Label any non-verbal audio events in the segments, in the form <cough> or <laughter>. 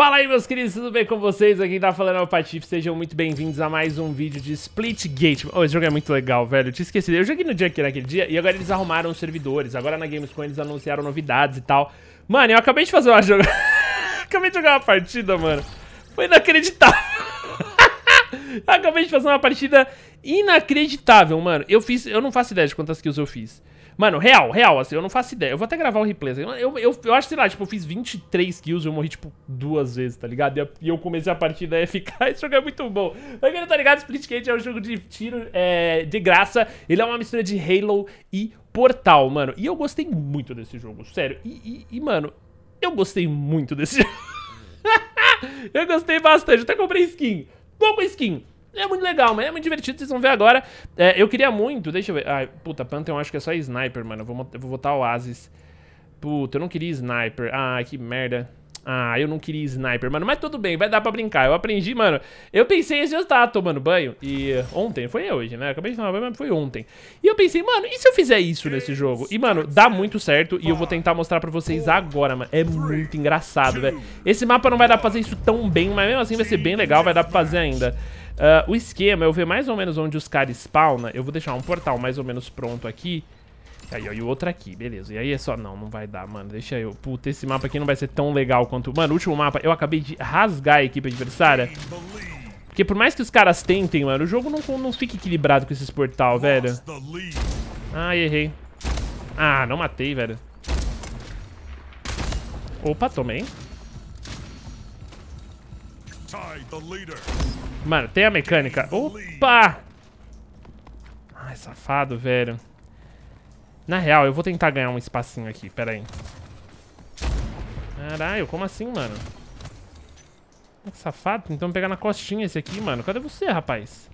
Fala aí, meus queridos, tudo bem com vocês? Aqui tá falando é o Patife, sejam muito bem-vindos a mais um vídeo de Splitgate. Oh, esse jogo é muito legal, velho, eu tinha esquecido. Eu joguei no dia aqui naquele dia e agora eles arrumaram os servidores. Agora na Gamescom eles anunciaram novidades e tal. Mano, eu acabei de fazer uma jogada, <laughs> acabei de jogar uma partida, mano. Foi inacreditável. <laughs> acabei de fazer uma partida inacreditável, mano. Eu fiz... Eu não faço ideia de quantas kills eu fiz. Mano, real, real, assim, eu não faço ideia. Eu vou até gravar o replay. Assim. Eu, eu, eu acho, sei lá, tipo, eu fiz 23 kills e eu morri, tipo, duas vezes, tá ligado? E, e eu comecei a partida ficar <laughs> Esse jogo é muito bom. Pra quem não tá ligado, Split Cage é um jogo de tiro é, de graça. Ele é uma mistura de Halo e Portal, mano. E eu gostei muito desse jogo, sério. E, e, e mano, eu gostei muito desse <laughs> jogo. eu gostei bastante. Eu até comprei skin. com skin. É muito legal, mas é muito divertido, vocês vão ver agora. É, eu queria muito, deixa eu ver. Ai, puta, Pantheon acho que é só Sniper, mano. Eu vou, eu vou botar Oasis. Puta, eu não queria Sniper. Ah, que merda. Ah, eu não queria Sniper, mano. Mas tudo bem, vai dar pra brincar. Eu aprendi, mano. Eu pensei esse dia, tá tomando banho. E ontem, foi hoje, né? Acabei de tomar banho, mas foi ontem. E eu pensei, mano, e se eu fizer isso nesse jogo? E, mano, dá muito certo. E eu vou tentar mostrar pra vocês agora, mano. É muito engraçado, velho. Esse mapa não vai dar pra fazer isso tão bem, mas mesmo assim vai ser bem legal. Vai dar pra fazer ainda. Uh, o esquema, eu ver mais ou menos onde os caras spawnam. Eu vou deixar um portal mais ou menos pronto aqui. Aí, ó, e o outro aqui, beleza. E aí é só... Não, não vai dar, mano. Deixa eu... Puta, esse mapa aqui não vai ser tão legal quanto... Mano, o último mapa, eu acabei de rasgar a equipe adversária. Porque por mais que os caras tentem, mano, o jogo não, não fica equilibrado com esses portal, velho. Ah, errei. Ah, não matei, velho. Opa, tomei. Mano, tem a mecânica. Opa! Ai, safado, velho. Na real, eu vou tentar ganhar um espacinho aqui. Pera aí. Caralho, como assim, mano? Que safado. Tentamos pegar na costinha esse aqui, mano. Cadê você, rapaz?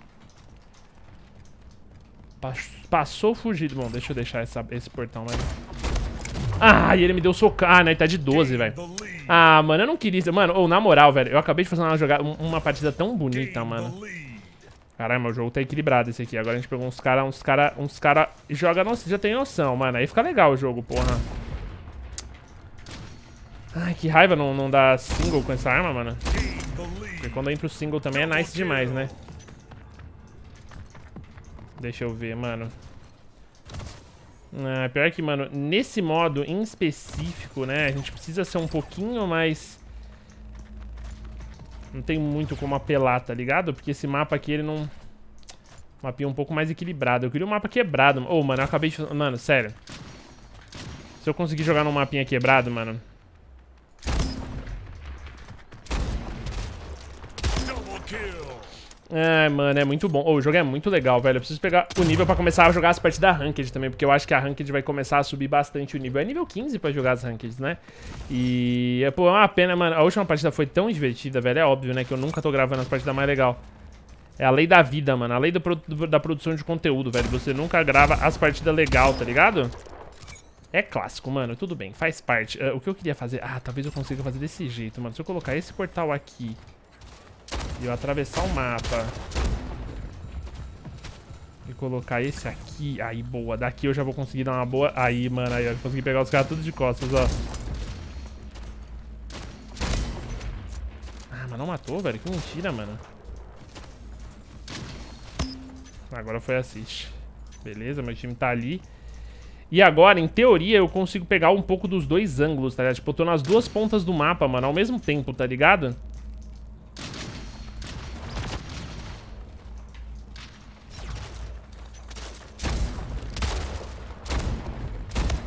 Passou fugido. Bom, deixa eu deixar essa, esse portão aí. Ah, e ele me deu socar, ah, né? Ele tá de 12, velho. Ah, mano, eu não queria isso. Mano, ou oh, na moral, velho, eu acabei de fazer uma, jogada, uma partida tão bonita, mano. Caramba, o jogo tá equilibrado esse aqui. Agora a gente pegou uns cara, uns cara, uns cara... Joga, nossa, já tem noção, mano. Aí fica legal o jogo, porra. Ai, que raiva não, não dar single com essa arma, mano. Porque quando entra o single também é nice demais, né? Deixa eu ver, mano. Ah, pior que, mano, nesse modo em específico, né, a gente precisa ser um pouquinho mais... Não tem muito como apelar, tá ligado? Porque esse mapa aqui, ele não... Mapinha um pouco mais equilibrado. Eu queria um mapa quebrado. Ô, oh, mano, eu acabei de... Mano, sério. Se eu conseguir jogar num mapinha quebrado, mano... Ai, é, mano, é muito bom. Oh, o jogo é muito legal, velho. Eu preciso pegar o nível pra começar a jogar as partidas da Ranked também, porque eu acho que a Ranked vai começar a subir bastante o nível. É nível 15 pra jogar as ranked né? E, é, pô, é uma pena, mano. A última partida foi tão divertida, velho. É óbvio, né, que eu nunca tô gravando as partidas mais legal. É a lei da vida, mano. A lei pro... da produção de conteúdo, velho. Você nunca grava as partidas legal, tá ligado? É clássico, mano. Tudo bem, faz parte. Uh, o que eu queria fazer... Ah, talvez eu consiga fazer desse jeito, mano. Se eu colocar esse portal aqui... E eu atravessar o mapa. E colocar esse aqui. Aí, boa. Daqui eu já vou conseguir dar uma boa... Aí, mano, aí eu consegui pegar os caras tudo de costas, ó. Ah, mas não matou, velho. Que mentira, mano. Agora foi assist. Beleza, meu time tá ali. E agora, em teoria, eu consigo pegar um pouco dos dois ângulos, tá ligado? Tipo, eu tô nas duas pontas do mapa, mano, ao mesmo tempo, tá ligado?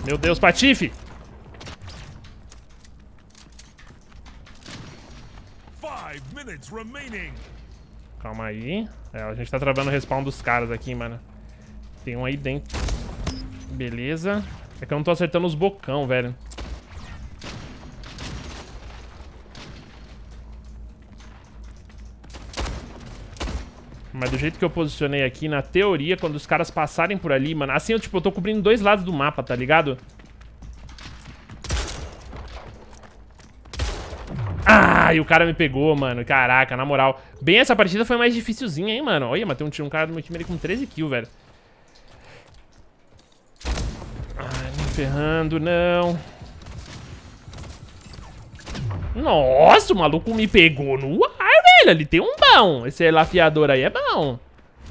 Meu Deus, Patife! Calma aí. É, a gente tá travando o respawn dos caras aqui, mano. Tem um aí dentro. Beleza. É que eu não tô acertando os bocão, velho. Mas do jeito que eu posicionei aqui, na teoria, quando os caras passarem por ali, mano... Assim, eu, tipo, eu tô cobrindo dois lados do mapa, tá ligado? Ah, e o cara me pegou, mano. Caraca, na moral. Bem, essa partida foi mais dificilzinha, hein, mano. Olha, matei um, um cara do meu time ali com 13 kills, velho. Ai, ah, me ferrando, não. Nossa, o maluco me pegou no ar, velho. Ele tem um bom. Esse lafiador aí é bom não.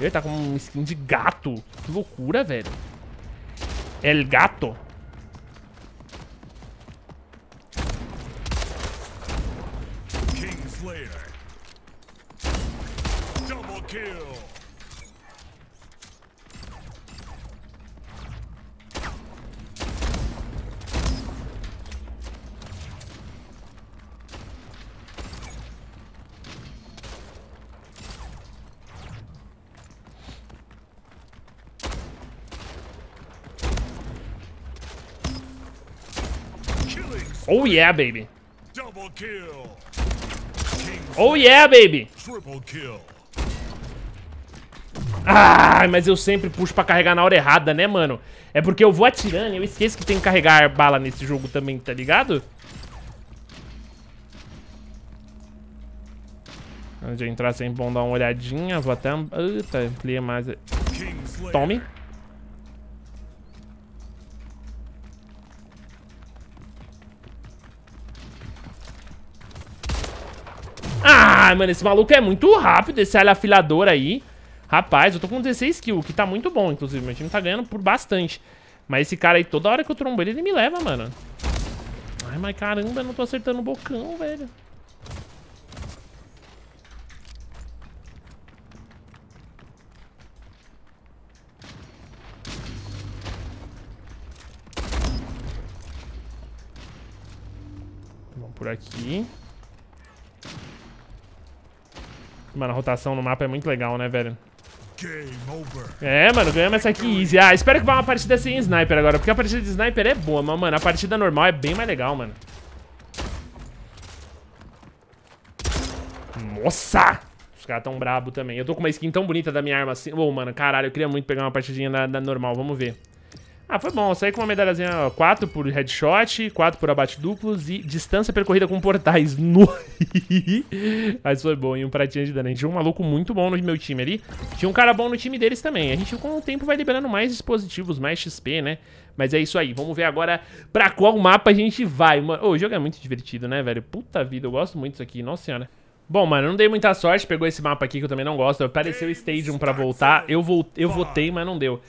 Ele tá com um skin de gato. Que loucura, velho. El gato. King Slayer. Double kill. Oh yeah, baby. Oh yeah, baby. Ai, ah, mas eu sempre puxo pra carregar na hora errada, né, mano? É porque eu vou atirando e eu esqueço que tem que carregar bala nesse jogo também, tá ligado? Antes de entrar sem bom dar uma olhadinha, vou até... tá, ampliar mais... Tome. Ah, mano, esse maluco é muito rápido, esse alho afilador aí. Rapaz, eu tô com 16 kills, que tá muito bom, inclusive. Meu time tá ganhando por bastante. Mas esse cara aí, toda hora que eu trombo ele, ele me leva, mano. Ai, mas caramba, eu não tô acertando o bocão, velho. Vamos por aqui. Mano, a rotação no mapa é muito legal, né, velho? É, mano, ganhamos essa aqui easy. Ah, espero que vá uma partida sem sniper agora, porque a partida de sniper é boa, mas, mano, a partida normal é bem mais legal, mano. Nossa! Os caras tão brabo também. Eu tô com uma skin tão bonita da minha arma assim. Ô, oh, mano, caralho, eu queria muito pegar uma partidinha da, da normal, vamos ver. Ah, foi bom. Eu saí com uma medalhazinha 4 por headshot, 4 por abate duplos e distância percorrida com portais. <laughs> No... Mas foi bom. E um pratinho de dano. A gente tinha um maluco muito bom no meu time ali. Tinha um cara bom no time deles também. A gente com o tempo vai liberando mais dispositivos, mais XP, né? Mas é isso aí. Vamos ver agora pra qual mapa a gente vai. Ô, oh, o jogo é muito divertido, né, velho? Puta vida, eu gosto muito disso aqui. Nossa senhora. Bom, mano, não dei muita sorte, pegou esse mapa aqui que eu também não gosto. Apareceu o Stadium pra voltar, eu eu votei, mas não deu.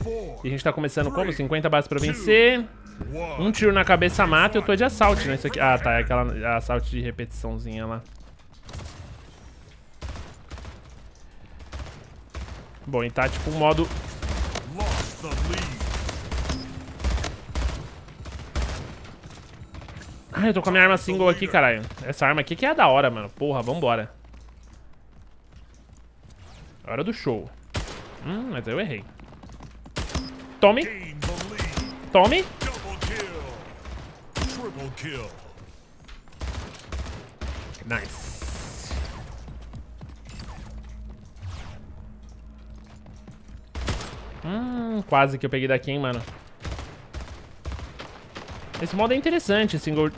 E a gente tá começando como? 50 bases pra vencer. Um tiro na cabeça mata eu tô de assalto, né? Isso aqui... Ah, tá, é aquela é assalto de repetiçãozinha lá. Bom, e tá tipo um modo Ah, eu tô com a minha arma single aqui, caralho. Essa arma aqui que é a da hora, mano. Porra, vambora. Hora do show. Hum, mas eu errei. Tome. Tome. Nice. Hum, quase que eu peguei daqui, hein, mano. Esse modo é interessante, single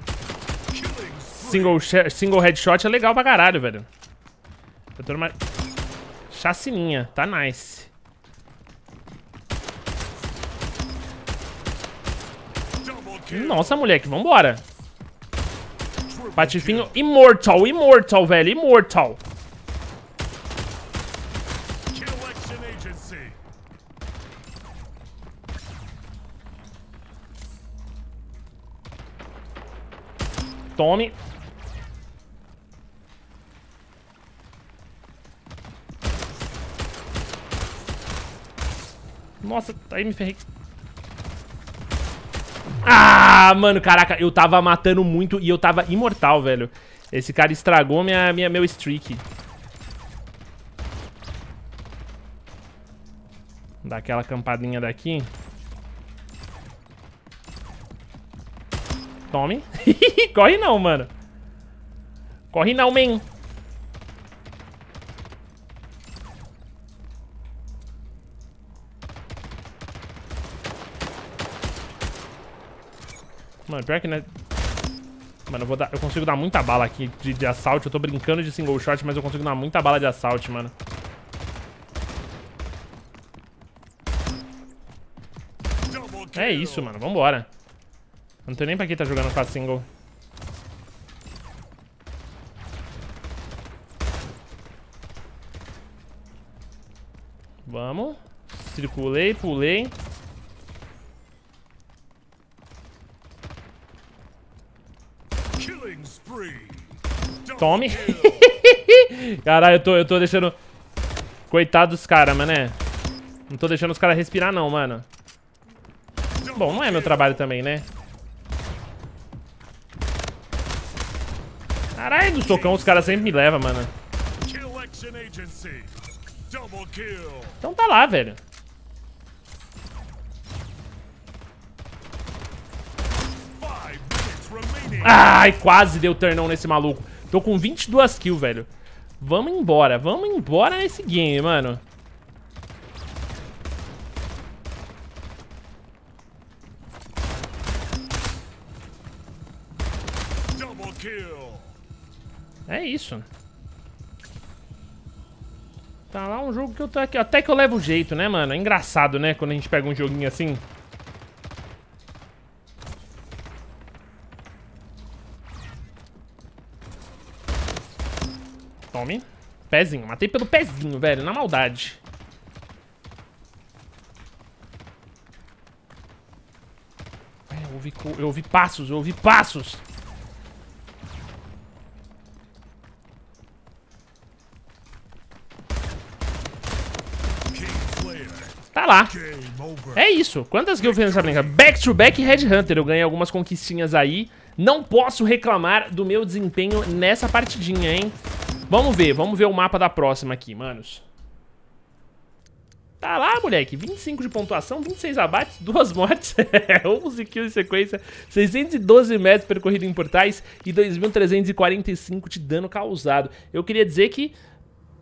single, single headshot é legal pra caralho, velho. Eu tô numa... Chacininha, tá nice. Nossa, moleque, vambora. Patifinho Immortal, Immortal, velho, Immortal. Tome. Nossa, aí me ferrei. Ah, mano, caraca, eu tava matando muito e eu tava imortal, velho. Esse cara estragou minha, minha, meu streak. Dá aquela campadinha daqui. Tome. <laughs> Corre não, mano. Corre não, man. Mano, pior que não é... Mano, eu vou dar... Eu consigo dar muita bala aqui de, de assalto. Eu tô brincando de single shot, mas eu consigo dar muita bala de assalto, mano. É isso, mano. Vambora. Não tem nem pra quem tá jogando com a single. Vamos. Circulei, pulei. Tome. <laughs> Caralho, eu tô, eu tô deixando... Coitado dos caras, mané. Não tô deixando os caras respirar, não, mano. Bom, não é meu trabalho também, né? Caralho, do socão os caras sempre me levam, mano. Então tá lá, velho. Ai, quase deu turnão nesse maluco. Tô com 22 kills, velho. Vamos embora, vamos embora nesse game, mano. É isso. Tá lá um jogo que eu tô aqui. Até que eu levo jeito, né, mano? É engraçado, né? Quando a gente pega um joguinho assim. Pezinho. Matei pelo pezinho, velho. Na maldade. Eu ouvi, eu ouvi passos, eu ouvi passos. Tá lá. É isso. Quantas que eu fiz nessa brincadeira? Back to back Headhunter. Eu ganhei algumas conquistinhas aí. Não posso reclamar do meu desempenho nessa partidinha, hein? Vamos ver, vamos ver o mapa da próxima aqui, manos. Tá lá, moleque. 25 de pontuação, 26 abates, 2 <laughs> mortes, 11 <laughs> kills em sequência, 612 metros percorrido em portais e 2.345 de dano causado. Eu queria dizer que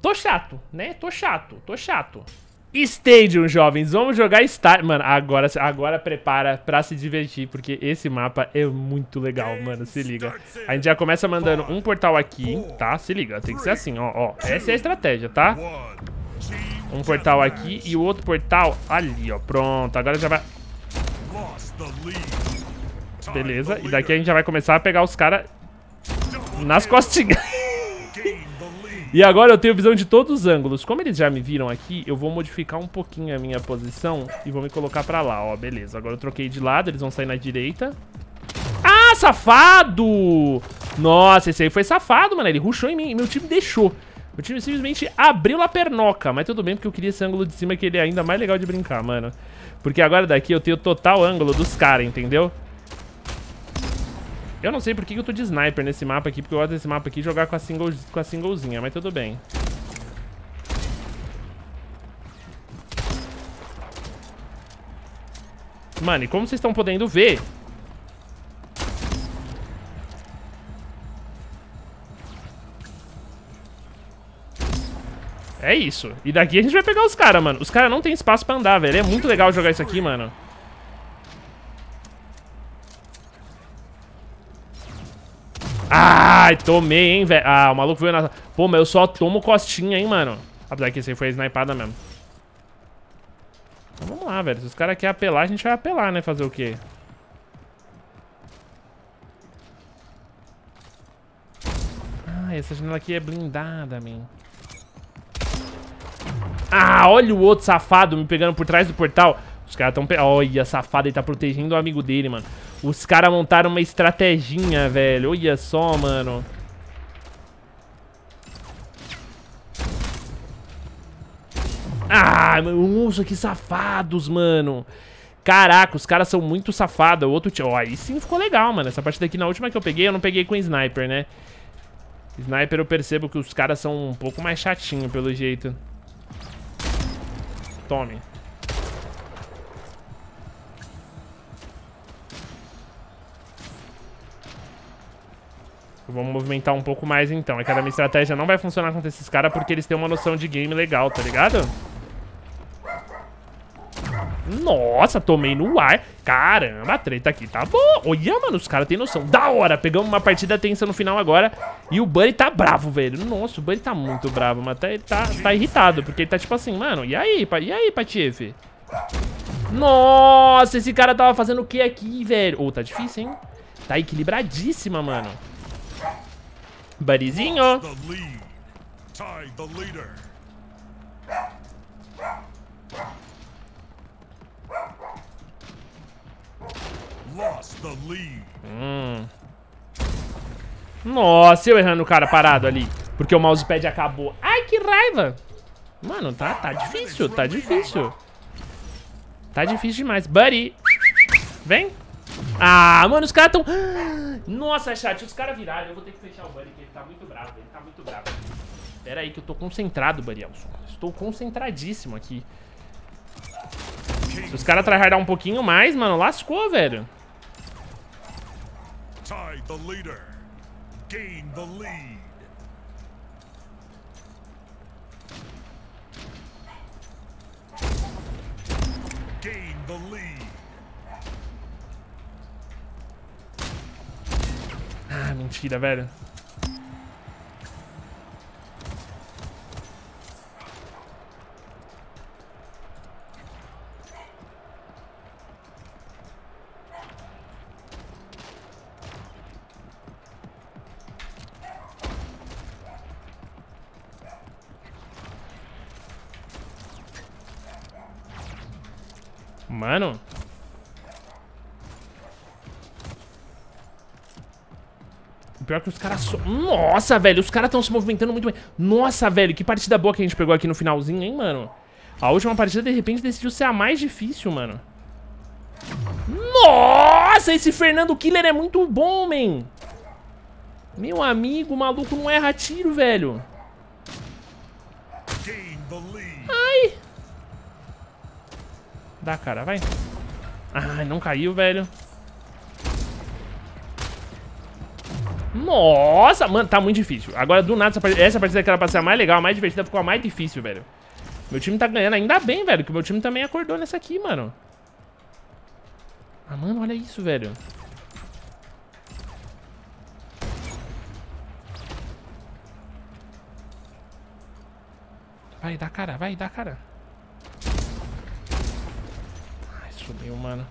tô chato, né? Tô chato, tô chato. Stadium, jovens. Vamos jogar Stadium. Mano, agora, agora prepara pra se divertir, porque esse mapa é muito legal, mano. Se liga. A gente já começa mandando um portal aqui, tá? Se liga, tem que ser assim, ó. ó. Essa é a estratégia, tá? Um portal aqui e o outro portal ali, ó. Pronto, agora já vai... Beleza, e daqui a gente já vai começar a pegar os caras nas costinhas. E agora eu tenho visão de todos os ângulos. Como eles já me viram aqui, eu vou modificar um pouquinho a minha posição e vou me colocar pra lá, ó. Beleza, agora eu troquei de lado, eles vão sair na direita. Ah, safado! Nossa, esse aí foi safado, mano. Ele ruxou em mim e meu time deixou. Meu time simplesmente abriu a pernoca, mas tudo bem porque eu queria esse ângulo de cima que ele é ainda mais legal de brincar, mano. Porque agora daqui eu tenho o total ângulo dos caras, entendeu? Eu não sei por que eu tô de sniper nesse mapa aqui, porque eu gosto desse mapa aqui jogar com a, single, com a singlezinha, mas tudo bem. Mano, e como vocês estão podendo ver... É isso. E daqui a gente vai pegar os caras, mano. Os caras não tem espaço pra andar, velho. É muito legal jogar isso aqui, mano. Ai, tomei, hein, velho. Ah, o maluco veio na... Pô, mas eu só tomo costinha, hein, mano. Apesar que esse aí foi snipada mesmo. Então, vamos lá, velho. Se os caras querem apelar, a gente vai apelar, né? Fazer o quê? Ah, essa janela aqui é blindada, man. Ah, olha o outro safado me pegando por trás do portal. Os caras estão... Olha, safado, ele tá protegendo o amigo dele, mano. Os caras montaram uma estratégia, velho. Olha só, mano. Ah, nossa, que safados, mano. Caraca, os caras são muito safados. O outro... Ó, aí sim ficou legal, mano. Essa parte daqui, na última que eu peguei, eu não peguei com sniper, né? Sniper eu percebo que os caras são um pouco mais chatinho pelo jeito. Tome. Vamos movimentar um pouco mais então. É que a minha estratégia não vai funcionar contra esses caras porque eles têm uma noção de game legal, tá ligado? Nossa, tomei no ar. Caramba, a treta aqui tá boa. Olha, mano, os caras têm noção. Da hora, pegamos uma partida tensa no final agora. E o Bunny tá bravo, velho. Nossa, o Bunny tá muito bravo, mas até ele tá, tá irritado. Porque ele tá tipo assim, mano, e aí, e aí, Patife? Nossa, esse cara tava fazendo o que aqui, velho? Ô, oh, tá difícil, hein? Tá equilibradíssima, mano. Buddyzinho. Hum. Nossa, eu errando o cara parado ali. Porque o mousepad acabou. Ai, que raiva. Mano, tá, tá difícil, tá difícil. Tá difícil demais. Buddy, vem. Ah, mano, os caras tão... <gasps> Nossa, chat, os caras viraram. Eu vou ter que fechar o Bunny, porque ele tá muito bravo. Ele tá muito bravo. Pera aí que eu tô concentrado, Barielson. Estou concentradíssimo aqui. Se os caras tryhardar um pouquinho mais, mano, lascou, velho. Tie the leader. Gain the lead. Gain the lead. mentira, velho. pior que os caras... So... Nossa, velho, os caras estão se movimentando muito bem. Nossa, velho, que partida boa que a gente pegou aqui no finalzinho, hein, mano? A última partida, de repente, decidiu ser a mais difícil, mano. Nossa, esse Fernando Killer é muito bom, man. Meu amigo, o maluco não erra tiro, velho. Ai. Dá, cara, vai. Ai, ah, não caiu, velho. Nossa, mano, tá muito difícil. Agora, do nada, essa partida, essa partida que era pra ser a mais legal, a mais divertida, ficou a mais difícil, velho. Meu time tá ganhando. Ainda bem, velho, que o meu time também acordou nessa aqui, mano. Ah, mano, olha isso, velho. Vai, dá cara, vai, dá cara. Ai, subiu, mano.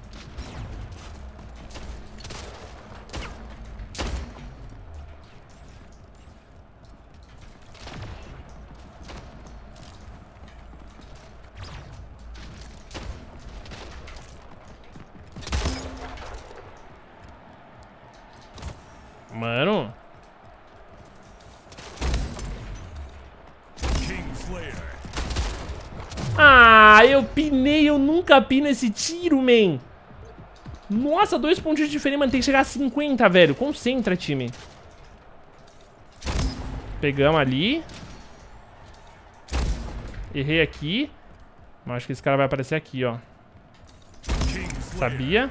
eu pinei, eu nunca pino esse tiro, man. Nossa, dois pontos de diferença, mano. Tem que chegar a 50, velho. Concentra, time. Pegamos ali. Errei aqui. Mas acho que esse cara vai aparecer aqui, ó. Sabia.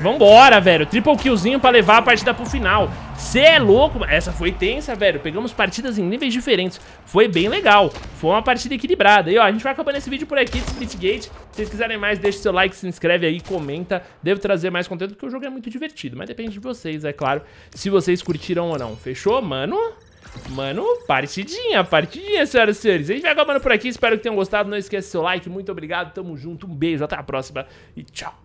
Vambora, velho. Triple killzinho pra levar a partida pro final. Cê é louco, essa foi tensa, velho. Pegamos partidas em níveis diferentes. Foi bem legal. Foi uma partida equilibrada. E ó, a gente vai acabando esse vídeo por aqui de Splitgate. Se vocês quiserem mais, deixa o seu like, se inscreve aí, comenta. Devo trazer mais conteúdo porque o jogo é muito divertido. Mas depende de vocês, é claro, se vocês curtiram ou não. Fechou, mano? Mano, partidinha, partidinha, senhoras e senhores. A gente vai acabando por aqui, espero que tenham gostado. Não esqueça seu like, muito obrigado, tamo junto, um beijo, até a próxima e tchau.